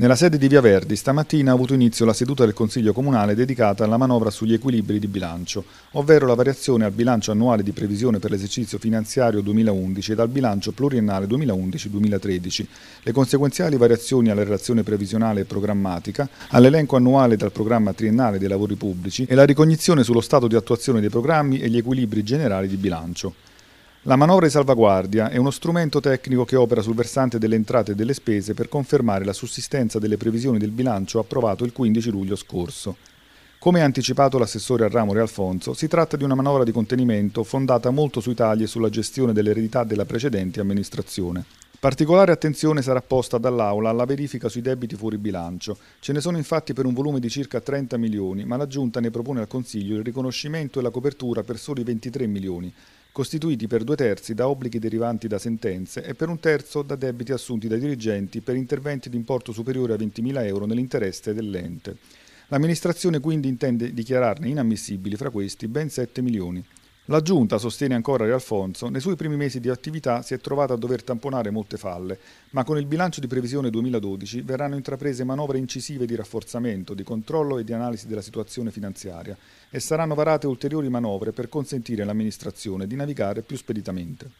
Nella sede di Via Verdi stamattina ha avuto inizio la seduta del Consiglio Comunale dedicata alla manovra sugli equilibri di bilancio, ovvero la variazione al bilancio annuale di previsione per l'esercizio finanziario 2011 e dal bilancio pluriennale 2011-2013, le conseguenziali variazioni alla relazione previsionale e programmatica, all'elenco annuale dal programma triennale dei lavori pubblici e la ricognizione sullo stato di attuazione dei programmi e gli equilibri generali di bilancio. La manovra di salvaguardia è uno strumento tecnico che opera sul versante delle entrate e delle spese per confermare la sussistenza delle previsioni del bilancio approvato il 15 luglio scorso. Come ha anticipato l'assessore al ramo Alfonso, si tratta di una manovra di contenimento fondata molto sui tagli e sulla gestione dell'eredità della precedente amministrazione. Particolare attenzione sarà posta dall'Aula alla verifica sui debiti fuori bilancio. Ce ne sono infatti per un volume di circa 30 milioni, ma la Giunta ne propone al Consiglio il riconoscimento e la copertura per soli 23 milioni, costituiti per due terzi da obblighi derivanti da sentenze e per un terzo da debiti assunti dai dirigenti per interventi di importo superiore a 20.000 euro nell'interesse dell'ente. L'amministrazione quindi intende dichiararne inammissibili fra questi ben 7 milioni. La giunta, sostiene ancora Re Alfonso, nei suoi primi mesi di attività si è trovata a dover tamponare molte falle, ma con il bilancio di previsione 2012 verranno intraprese manovre incisive di rafforzamento, di controllo e di analisi della situazione finanziaria e saranno varate ulteriori manovre per consentire all'amministrazione di navigare più speditamente.